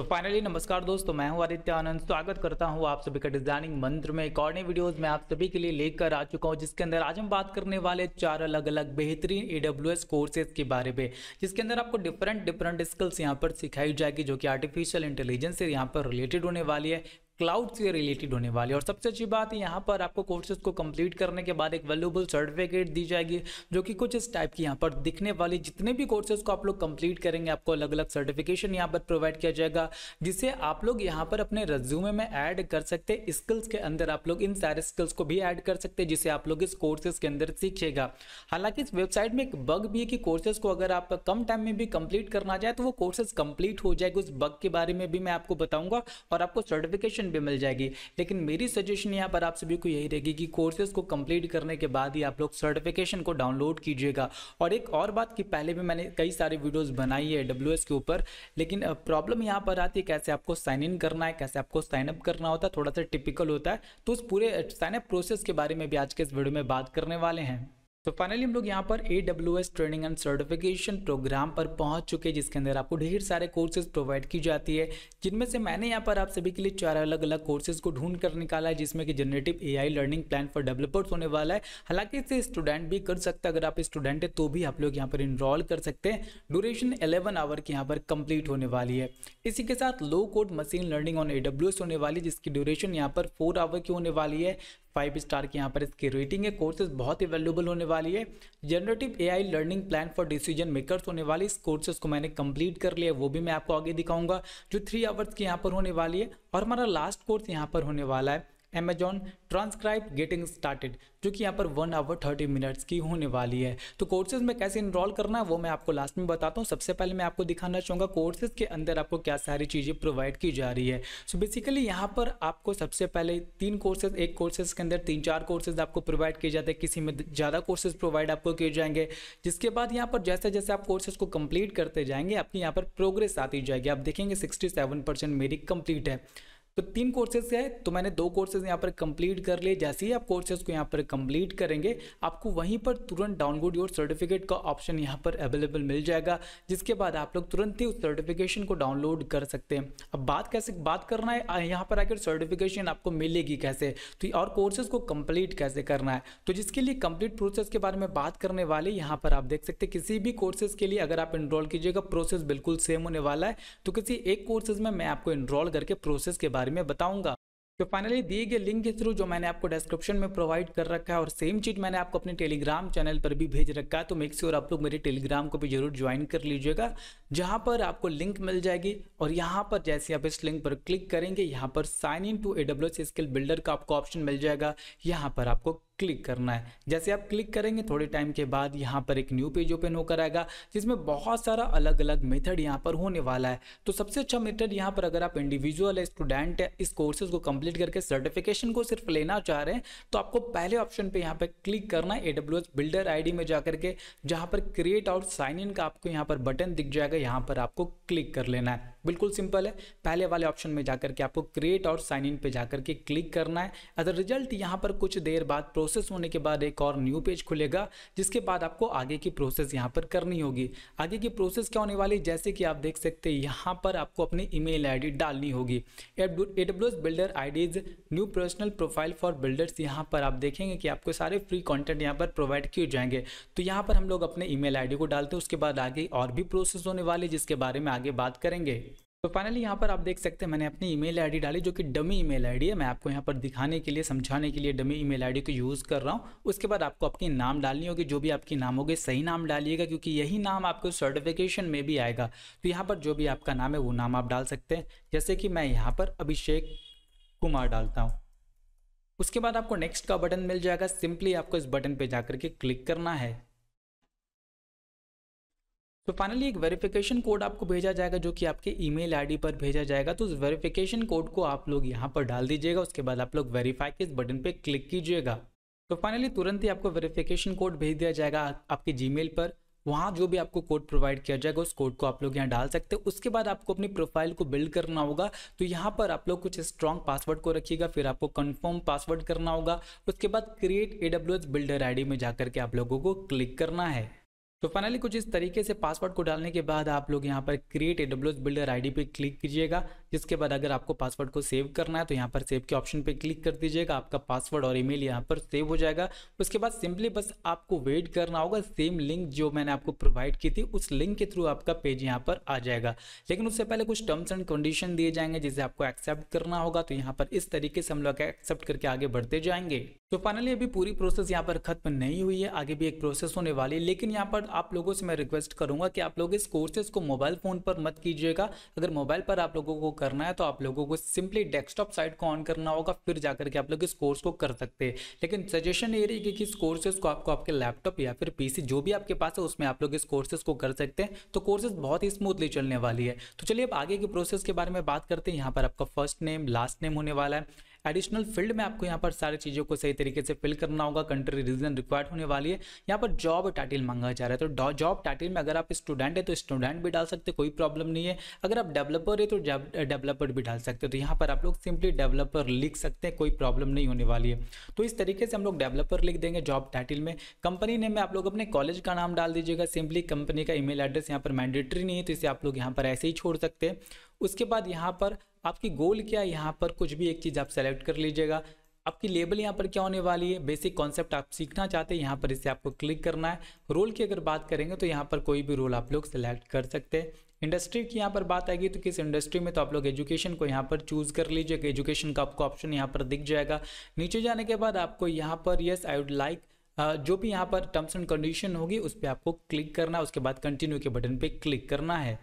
तो फाइनली नमस्कार दोस्तों मैं हूं आदित्य आनंद स्वागत करता हूं आप सभी का डिजाइनिंग मंत्र में एक और नई वीडियोज में आप सभी के लिए लेकर आ चुका हूं जिसके अंदर आज हम बात करने वाले चार अलग अलग बेहतरीन ईडब्ल्यू कोर्सेज के बारे में जिसके अंदर आपको डिफरेंट डिफरेंट स्किल्स यहां पर सिखाई जाएगी जो कि आर्टिफिशियल इंटेलिजेंस से यहाँ पर रिलेटेड होने वाली है क्लाउड से रिलेटेड होने वाली और सबसे अच्छी बात है यहाँ पर आपको कोर्सेज को कंप्लीट करने के बाद एक वैल्यूबल सर्टिफिकेट दी जाएगी जो कि कुछ इस टाइप की यहाँ पर दिखने वाली जितने भी कोर्सेज को आप लोग कंप्लीट करेंगे आपको अलग अलग सर्टिफिकेशन यहाँ पर प्रोवाइड किया जाएगा जिसे आप लोग यहाँ पर अपने रेज्यूमे में ऐड कर सकते हैं स्किल्स के अंदर आप लोग इन सारे स्किल्स को भी ऐड कर सकते हैं जिसे आप लोग इस कोर्सेज के अंदर सीखेगा हालांकि इस वेबसाइट में एक बग भी है कि कोर्सेज को अगर आप कम टाइम में भी कंप्लीट करना चाहे तो वो कोर्सेज कंप्लीट हो जाएगा उस बग के बारे में भी मैं आपको बताऊंगा और आपको सर्टिफिकेशन भी मिल जाएगी लेकिन मेरी सजेशन यहाँ पर आप सभी को यही रहेगी कि कोर्सेज को कंप्लीट करने के बाद ही आप लोग सर्टिफिकेशन को डाउनलोड कीजिएगा और एक और बात कि पहले भी मैंने कई सारे वीडियोज़ बनाई है डब्ल्यू के ऊपर लेकिन प्रॉब्लम यहाँ पर आती है कैसे आपको साइन इन करना है कैसे आपको साइनअप करना होता है थोड़ा सा टिपिकल होता है तो उस पूरे साइनअप प्रोसेस के बारे में भी आज के इस वीडियो में बात करने वाले हैं तो फाइनली हम लोग यहाँ पर A W S training and certification programme पर पहुँच चुके हैं जिसके अंदर आपको ढेर सारे कोर्सेज प्रोवाइड की जाती है जिनमें से मैंने यहाँ पर आप सभी के लिए चार अलग अलग कोर्सेज को ढूंढ कर निकाला है जिसमें कि generative AI learning plan for developers होने वाला है हालांकि इसे स्टूडेंट भी कर सकता है अगर आप स्टूडेंट है तो भी आप लोग यहाँ पर इनरोल कर सकते हैं ड्यूरेशन एलेवन आवर की यहाँ पर कंप्लीट होने वाली है इसी के साथ low code machine learning on a होने वाली जिसकी ड्यूरेशन यहाँ पर फोर आवर की होने वाली है फाइव स्टार की यहाँ पर इसकी रेटिंग है कोर्सेज बहुत ही वैल्यूबल होने वाली है generative AI learning plan for decision makers होने वाली इस कोर्सेज को मैंने कंप्लीट कर लिया वो भी मैं आपको आगे दिखाऊंगा जो थ्री आवर्स की यहाँ पर होने वाली है और हमारा लास्ट कोर्स यहाँ पर होने वाला है Amazon ट्रांसक्राइब गेटिंग स्टार्टेड जो कि यहाँ पर वन आवर थर्टी मिनट्स की होने वाली है तो कोर्सेज में कैसे इनरॉल करना है वो मैं आपको लास्ट में बताता हूँ सबसे पहले मैं आपको दिखाना चाहूँगा कोर्सेज के अंदर आपको क्या सारी चीज़ें प्रोवाइड की जा रही है सो बेसिकली यहाँ पर आपको सबसे पहले तीन कोर्सेज एक कोर्सेज के अंदर तीन चार कोर्सेज आपको प्रोवाइड किए जाते हैं किसी में ज़्यादा कोर्सेज प्रोवाइड आपको किए जाएंगे जिसके बाद यहाँ पर जैसे जैसे आप कोर्सेज को कम्प्लीट करते जाएंगे आपकी यहाँ पर प्रोग्रेस आती जाएगी आप देखेंगे सिक्सटी सेवन परसेंट मेरी कंप्लीट है तो तीन कोर्सेज है तो मैंने दो कोर्सेज यहाँ पर कंप्लीट कर लिए जैसे ही आप कोर्सेज को यहाँ पर कंप्लीट करेंगे आपको वहीं पर तुरंत डाउनलोड योर सर्टिफिकेट का ऑप्शन यहाँ पर अवेलेबल मिल जाएगा जिसके बाद आप लोग तुरंत ही उस सर्टिफिकेशन को डाउनलोड कर सकते हैं अब बात कैसे बात करना है यहाँ पर आकर सर्टिफिकेशन आपको मिलेगी कैसे तो और कोर्सेज को कंप्लीट कैसे करना है तो जिसके लिए कंप्लीट प्रोसेस के बारे में बात करने वाले यहाँ पर आप देख सकते हैं किसी भी कोर्सेज के लिए अगर आप इनरोल कीजिएगा प्रोसेस बिल्कुल सेम होने वाला है तो किसी एक कोर्सेज में मैं आपको इनरोल करके प्रोसेस के बारे बारे में बताऊंगा तो फाइनली दिए गए लिंक के थ्रू जो मैंने आपको डिस्क्रिप्शन में प्रोवाइड कर रखा है और सेम चीज मैंने आपको अपने टेलीग्राम चैनल पर भी भेज रखा है तो मेक श्योर आप लोग मेरे टेलीग्राम को भी जरूर ज्वाइन कर लीजिएगा जहां पर आपको लिंक मिल जाएगी और यहां पर जैसे आप इस लिंक पर क्लिक करेंगे यहां पर sign in to A W skill builder का आपको ऑप्शन मिल जाएगा यहाँ पर आपको क्लिक करना है जैसे आप क्लिक करेंगे थोड़े टाइम के बाद यहाँ पर एक न्यू पेज ओपन होकर आएगा जिसमें बहुत सारा अलग अलग मेथड यहाँ पर होने वाला है तो सबसे अच्छा मेथड यहाँ पर अगर आप इंडिविजुअल है स्टूडेंट है इस कोर्सेज को कंप्लीट करके सर्टिफिकेशन को सिर्फ लेना चाह रहे हैं तो आपको पहले ऑप्शन पर यहाँ पर क्लिक करना है एडब्ल्यू बिल्डर आई में जाकर के जहाँ पर क्रिएट आउट साइन इन का आपको यहाँ पर बटन दिख जाएगा यहाँ पर आपको क्लिक कर लेना है बिल्कुल सिंपल है पहले वाले ऑप्शन में जाकर के आपको क्रिएट और साइन इन पे जाकर के क्लिक करना है अदर रिजल्ट यहाँ पर कुछ देर बाद प्रोसेस होने के बाद एक और न्यू पेज खुलेगा जिसके बाद आपको आगे की प्रोसेस यहाँ पर करनी होगी आगे की प्रोसेस क्या होने वाली जैसे कि आप देख सकते हैं यहाँ पर आपको अपनी ईमेल आईडी डालनी होगी AWS builder I new personal profile for builders यहाँ पर आप देखेंगे कि आपको सारे फ्री कॉन्टेंट यहाँ पर प्रोवाइड किए जाएंगे तो यहाँ पर हम लोग अपने ई मेल को डालते हैं उसके बाद आगे और भी प्रोसेस होने वाले जिसके बारे में आगे बात करेंगे तो फाइनली यहाँ पर आप देख सकते हैं मैंने अपनी ईमेल आईडी डाली जो कि डमी ईमेल आईडी है मैं आपको यहाँ पर दिखाने के लिए समझाने के लिए डमी ईमेल आईडी को यूज़ कर रहा हूँ उसके बाद आपको अपनी नाम डालनी होगी जो भी आपकी नाम होगी सही नाम डालिएगा क्योंकि यही नाम आपको सर्टिफिकेशन में भी आएगा तो यहाँ पर जो भी आपका नाम है वो नाम आप डाल सकते हैं जैसे कि मैं यहाँ पर अभिषेक कुमार डालता हूँ उसके बाद आपको नेक्स्ट का बटन मिल जाएगा सिंपली आपको इस बटन पर जाकर के क्लिक करना है तो फाइनली एक वेरिफिकेशन कोड आपको भेजा जाएगा जो कि आपके ईमेल आईडी पर भेजा जाएगा तो उस वेरिफिकेशन कोड को आप लोग यहाँ पर डाल दीजिएगा उसके बाद आप लोग वेरीफाई के इस बटन पे क्लिक कीजिएगा तो फाइनली तुरंत ही आपको वेरिफिकेशन कोड भेज दिया जाएगा आपके जीमेल पर वहाँ जो भी आपको कोड प्रोवाइड किया जाएगा उस कोड को आप लोग यहाँ डाल सकते हैं उसके बाद आपको अपनी प्रोफाइल को बिल्ड करना होगा तो यहाँ पर आप लोग कुछ स्ट्रॉन्ग पासवर्ड को रखिएगा फिर आपको कंफर्म पासवर्ड करना होगा उसके बाद क्रिएट ए बिल्डर आई में जाकर के आप लोगों को क्लिक करना है तो फाइनली कुछ इस तरीके से पासवर्ड को डालने के बाद आप लोग यहाँ पर create A W builder D पे क्लिक कीजिएगा जिसके बाद अगर आपको पासवर्ड को सेव करना है तो यहाँ पर सेव के ऑप्शन पे क्लिक कर दीजिएगा आपका पासवर्ड और ईमेल यहाँ पर सेव हो जाएगा उसके बाद सिंपली बस आपको वेट करना होगा सेम लिंक जो मैंने आपको प्रोवाइड की थी उस लिंक के थ्रू आपका पेज यहाँ पर आ जाएगा लेकिन उससे पहले कुछ टर्म्स एंड कंडीशन दिए जाएंगे जिसे आपको एक्सेप्ट करना होगा तो यहाँ पर इस तरीके से हम लोग एक्सेप्ट करके आगे बढ़ते जाएंगे तो फाइनली अभी पूरी प्रोसेस यहाँ पर खत्म नहीं हुई है आगे भी एक प्रोसेस होने वाली है लेकिन यहाँ पर आप लोगों से मैं रिक्वेस्ट करूंगा कि आप लोग इस कोर्सेज को मोबाइल फोन पर मत कीजिएगा अगर मोबाइल पर आप लोगों को करना है तो आप लोगों को सिंपली डेस्कटॉप साइट को ऑन करना होगा फिर जाकर के आप लोग इस कोर्स को कर सकते हैं लेकिन सजेशन ये रही कि इस कोर्सेज को आपको आपके लैपटॉप या फिर पीसी जो भी आपके पास है उसमें आप लोग इस कोर्सेज को कर सकते हैं तो कोर्सेज बहुत ही स्मूथली चलने वाली है तो चलिए अब आगे के प्रोसेस के बारे में बात करते हैं यहाँ पर आपका फर्स्ट नेम लास्ट नेम होने वाला है एडिशनल फील्ड में आपको यहाँ पर सारी चीज़ों को सही तरीके से फिल करना होगा कंट्री रीजन रिक्वायर्ड होने वाली है यहाँ पर जॉब टाइटल मांगा जा रहा है तो जॉब टाइटल में अगर आप स्टूडेंट है तो स्टूडेंट भी डाल सकते कोई प्रॉब्लम नहीं है अगर आप डेवलपर है तो डेवलपर भी डाल सकते हो तो यहाँ पर आप लोग सिंपली डेवलपर लिख सकते हैं कोई प्रॉब्लम नहीं होने वाली है तो इस तरीके से हम लोग डेवलपर लिख देंगे जॉब टाइटल में कंपनी ने आप लोग अपने कॉलेज का नाम डाल दीजिएगा सिंपली कंपनी का ईमेल एड्रेस यहाँ पर मैंडेटरी नहीं है तो इसे आप लोग यहाँ पर ऐसे ही छोड़ सकते हैं उसके बाद यहाँ पर आपकी गोल क्या है यहाँ पर कुछ भी एक चीज़ आप सेलेक्ट कर लीजिएगा आपकी लेबल यहाँ पर क्या होने वाली है बेसिक कॉन्सेप्ट आप सीखना चाहते हैं यहाँ पर इसे आपको क्लिक करना है रोल की अगर बात करेंगे तो यहाँ पर कोई भी रोल आप लोग सेलेक्ट कर सकते हैं इंडस्ट्री की यहाँ पर बात आएगी तो किस इंडस्ट्री में तो आप लोग एजुकेशन को यहाँ पर चूज़ कर लीजिएगा एजुकेशन का आपको ऑप्शन यहाँ पर दिख जाएगा नीचे जाने के बाद आपको यहाँ पर येस आई वुड लाइक जो भी यहाँ पर टर्म्स एंड कंडीशन होगी उस पर आपको क्लिक करना है उसके बाद कंटिन्यू के बटन पर क्लिक करना है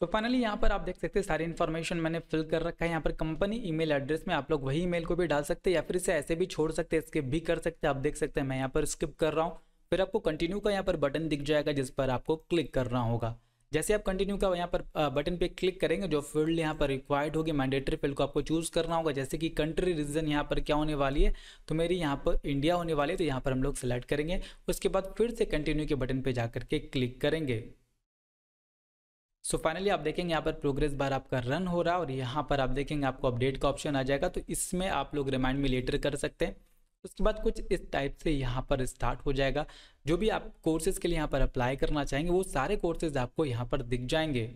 तो फाइनली यहाँ पर आप देख सकते हैं सारी इन्फॉर्मेशन मैंने फिल कर रखा है यहाँ पर कंपनी ईमेल एड्रेस में आप लोग वही ईमेल को भी डाल सकते हैं या फिर इसे ऐसे भी छोड़ सकते हैं स्किप भी कर सकते हैं आप देख सकते हैं मैं यहाँ पर स्किप कर रहा हूँ फिर आपको कंटिन्यू का यहाँ पर बटन दिख जाएगा जिस पर आपको क्लिक करना होगा जैसे आप कंटिन्यू का यहाँ पर बटन पर क्लिक करेंगे जो फील्ड यहाँ पर रिक्वायर्ड होगी मैंडेटरी फील्ड को आपको चूज करना होगा जैसे कि कंट्री रीजन यहाँ पर क्या होने वाली है तो मेरी यहाँ पर इंडिया होने वाली है तो यहाँ पर हम लोग सेलेक्ट करेंगे उसके बाद फिर से कंटिन्यू के बटन पर जा करके क्लिक करेंगे सो so फाइनली आप देखेंगे यहाँ पर प्रोग्रेस बार आपका रन हो रहा है और यहाँ पर आप देखेंगे आपको अपडेट का ऑप्शन आ जाएगा तो इसमें आप लोग रिमाइंड में लेटर कर सकते हैं उसके बाद कुछ इस टाइप से यहाँ पर स्टार्ट हो जाएगा जो भी आप कोर्सेज के लिए यहाँ पर अप्लाई करना चाहेंगे वो सारे कोर्सेज आपको यहाँ पर दिख जाएंगे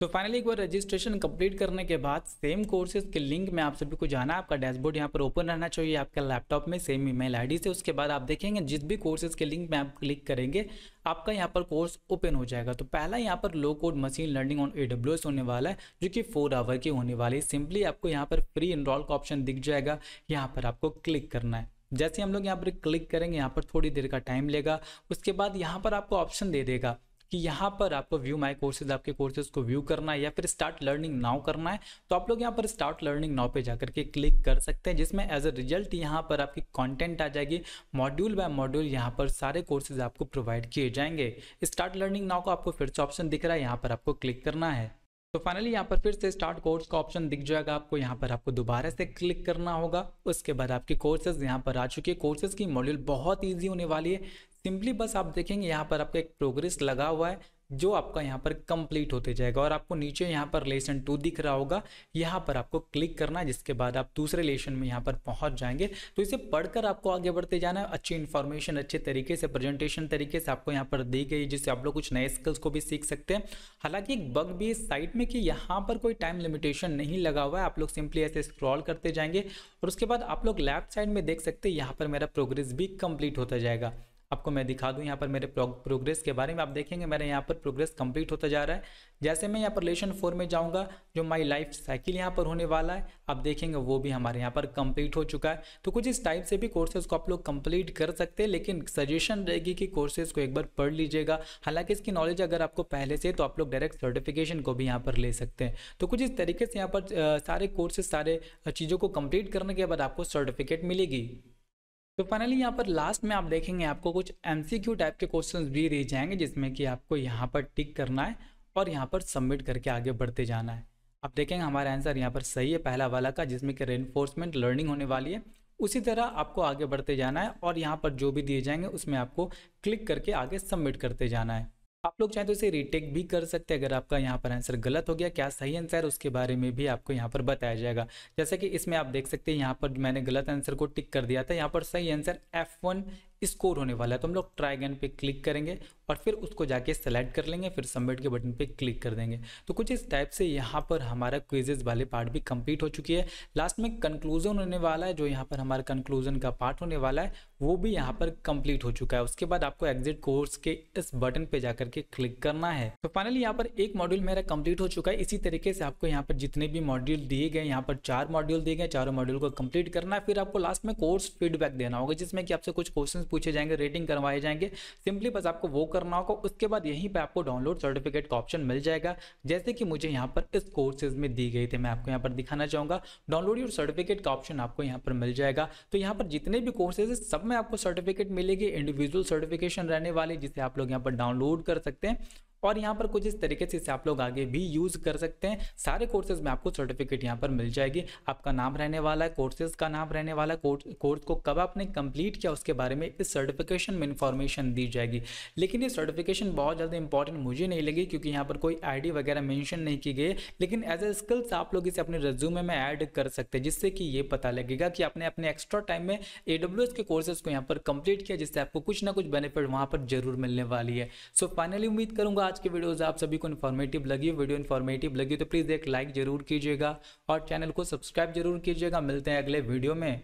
तो फाइनली एक बार रजिस्ट्रेशन कंप्लीट करने के बाद सेम कोर्सेज के लिंक में आप सभी को जाना आपका डैशबोर्ड यहाँ पर ओपन रहना चाहिए आपका लैपटॉप में सेम ईमेल आईडी से उसके बाद आप देखेंगे जिस भी कोर्सेज के लिंक में आप क्लिक करेंगे आपका यहाँ पर कोर्स ओपन हो जाएगा तो पहला यहाँ पर low code machine learning on a होने वाला है जो कि फोर आवर की होने वाली है सिंपली आपको यहाँ पर फ्री इनरोल का ऑप्शन दिख जाएगा यहाँ पर आपको क्लिक करना है जैसे हम लोग यहाँ पर क्लिक करेंगे यहाँ पर थोड़ी देर का टाइम लेगा उसके बाद यहाँ पर आपको ऑप्शन दे देगा कि यहाँ पर आपको व्यू माई कोर्सेज आपके कोर्सेज को व्यू करना है या फिर स्टार्ट लर्निंग नाउ करना है तो आप लोग यहाँ पर स्टार्ट लर्निंग नाउ पे जाकर के क्लिक कर सकते हैं जिसमें एज अ रिजल्ट यहाँ पर आपकी कंटेंट आ जाएगी मॉड्यूल बाय मॉड्यूल यहाँ पर सारे कोर्सेज आपको प्रोवाइड किए जाएंगे स्टार्ट लर्निंग नाव को आपको फिर से ऑप्शन दिख रहा है यहाँ पर आपको क्लिक करना है तो फाइनली यहाँ पर फिर से स्टार्ट कोर्स का ऑप्शन दिख जाएगा आपको यहाँ पर आपको दोबारा से क्लिक करना होगा उसके बाद आपकी कोर्सेज यहाँ पर आ चुकी है कोर्सेज की मॉड्यूल बहुत ईजी होने वाली है सिंपली बस आप देखेंगे यहाँ पर आपका एक प्रोग्रेस लगा हुआ है जो आपका यहाँ पर कंप्लीट होते जाएगा और आपको नीचे यहाँ पर लेसन टू दिख रहा होगा यहाँ पर आपको क्लिक करना है जिसके बाद आप दूसरे लेसन में यहाँ पर पहुँच जाएंगे तो इसे पढ़कर आपको आगे बढ़ते जाना है अच्छी इन्फॉर्मेशन अच्छे तरीके से प्रेजेंटेशन तरीके से आपको यहाँ पर दी गई जिससे आप लोग कुछ नए स्किल्स को भी सीख सकते हैं हालांकि एक बग भी इस साइट में कि यहाँ पर कोई टाइम लिमिटेशन नहीं लगा हुआ है आप लोग सिंपली ऐसे स्क्रॉल करते जाएंगे और उसके बाद आप लोग लेफ्ट साइड में देख सकते हैं यहाँ पर मेरा प्रोग्रेस भी कम्प्लीट होता जाएगा आपको मैं दिखा दूं यहाँ पर मेरे प्रोग्रेस के बारे में आप देखेंगे मेरे यहाँ पर प्रोग्रेस कंप्लीट होता जा रहा है जैसे मैं यहाँ पर लेशन फोर में जाऊँगा जो माई लाइफ साइकिल यहाँ पर होने वाला है आप देखेंगे वो भी हमारे यहाँ पर कंप्लीट हो चुका है तो कुछ इस टाइप से भी कोर्सेज को आप लोग कंप्लीट कर सकते हैं लेकिन सजेशन रहेगी कि कोर्सेज को एक बार पढ़ लीजिएगा हालांकि इसकी नॉलेज अगर आपको पहले से तो आप लोग डायरेक्ट सर्टिफिकेशन को भी यहाँ पर ले सकते हैं तो कुछ इस तरीके से यहाँ पर सारे कोर्सेज सारे चीज़ों को कंप्लीट करने के बाद आपको सर्टिफिकेट मिलेगी तो फाइनली यहाँ पर लास्ट में आप देखेंगे आपको कुछ एम टाइप के क्वेश्चन भी रह जाएंगे जिसमें कि आपको यहाँ पर टिक करना है और यहाँ पर सबमिट करके आगे बढ़ते जाना है आप देखेंगे हमारा आंसर यहाँ पर सही है पहला वाला का जिसमें कि रेनफोर्समेंट लर्निंग होने वाली है उसी तरह आपको आगे बढ़ते जाना है और यहाँ पर जो भी दिए जाएंगे उसमें आपको क्लिक करके आगे सबमिट करते जाना है आप लोग चाहें तो इसे रिटेक भी कर सकते हैं अगर आपका यहाँ पर आंसर गलत हो गया क्या सही आंसर है उसके बारे में भी आपको यहाँ पर बताया जाएगा जैसे कि इसमें आप देख सकते हैं यहाँ पर मैंने गलत आंसर को टिक कर दिया था यहाँ पर सही आंसर एफ वन स्कोर होने वाला है तो हम लोग अगेन पे क्लिक करेंगे और फिर उसको जाके सेलेक्ट कर लेंगे फिर सबमिट के बटन पे क्लिक कर देंगे तो कुछ इस टाइप से यहाँ पर हमारा क्विजेज वाले पार्ट भी कंप्लीट हो चुकी है लास्ट में कंक्लूजन होने वाला है जो यहाँ पर हमारा कंक्लूजन का पार्ट होने वाला है वो भी यहाँ पर कंप्लीट हो चुका है उसके बाद आपको एग्जिट कोर्स के इस बटन पे जाकर के क्लिक करना है तो फाइनली यहाँ पर एक मॉड्यूल मेरा कंप्लीट हो चुका है इसी तरीके से आपको यहाँ पर जितने भी मॉड्यूल दिए गए यहाँ पर चार मॉड्यूल दिए गए चारों मॉड्यूल को कंप्लीट करना है फिर आपको लास्ट में कोर्स फीडबैक देना होगा जिसमें कि आपसे कुछ क्वेश्चन क्वेश्चंस पूछे जाएंगे रेटिंग करवाए जाएंगे सिंपली बस आपको वो करना होगा उसके बाद यहीं पर आपको डाउनलोड सर्टिफिकेट का ऑप्शन मिल जाएगा जैसे कि मुझे यहाँ पर इस कोर्सेज में दी गई थी मैं आपको यहाँ पर दिखाना चाहूँगा डाउनलोड योर सर्टिफिकेट का ऑप्शन आपको यहाँ पर मिल जाएगा तो यहाँ पर जितने भी कोर्सेज है सब में आपको सर्टिफिकेट मिलेगी इंडिविजुअल सर्टिफिकेशन रहने वाली जिसे आप लोग यहाँ पर डाउनलोड कर सकते हैं और यहाँ पर कुछ इस तरीके से इसे आप लोग आगे भी यूज़ कर सकते हैं सारे कोर्सेज में आपको सर्टिफिकेट यहाँ पर मिल जाएगी आपका नाम रहने वाला है कोर्सेज का नाम रहने वाला है कोर्स को कब आपने कंप्लीट किया उसके बारे में इस सर्टिफिकेशन में इन्फॉर्मेशन दी जाएगी लेकिन ये सर्टिफिकेशन बहुत ज़्यादा इंपॉर्टेंट मुझे नहीं लगी क्योंकि यहाँ पर कोई आई वगैरह मैंशन नहीं की गई लेकिन एज ए स्किल्स आप लोग इसे अपने रेज्यूमे में ऐड कर सकते हैं जिससे कि ये पता लगेगा कि आपने अपने एक्स्ट्रा टाइम में ए के कोर्सेज को यहाँ पर कंप्लीट किया जिससे आपको कुछ ना कुछ बेनिफिट वहाँ पर जरूर मिलने वाली है सो फाइनली उम्मीद करूँगा आज की वीडियोज आप सभी को इन्फॉर्मेटिव लगी वीडियो इन्फॉर्मेटिव लगी तो प्लीज़ एक लाइक जरूर कीजिएगा और चैनल को सब्सक्राइब जरूर कीजिएगा मिलते हैं अगले वीडियो में